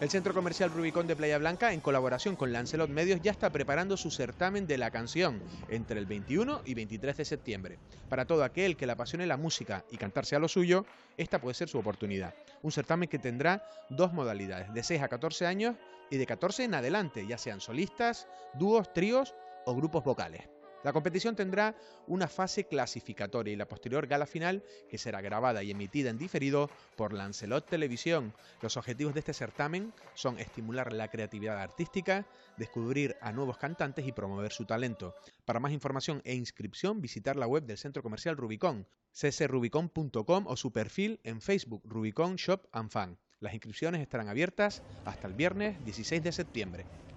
El Centro Comercial Rubicón de Playa Blanca, en colaboración con Lancelot Medios, ya está preparando su certamen de la canción entre el 21 y 23 de septiembre. Para todo aquel que le apasione la música y cantarse a lo suyo, esta puede ser su oportunidad. Un certamen que tendrá dos modalidades, de 6 a 14 años y de 14 en adelante, ya sean solistas, dúos, tríos o grupos vocales. La competición tendrá una fase clasificatoria y la posterior gala final, que será grabada y emitida en diferido por Lancelot Televisión. Los objetivos de este certamen son estimular la creatividad artística, descubrir a nuevos cantantes y promover su talento. Para más información e inscripción, visitar la web del Centro Comercial Rubicon, ccrubicon.com o su perfil en Facebook Rubicon Shop and Fan. Las inscripciones estarán abiertas hasta el viernes 16 de septiembre.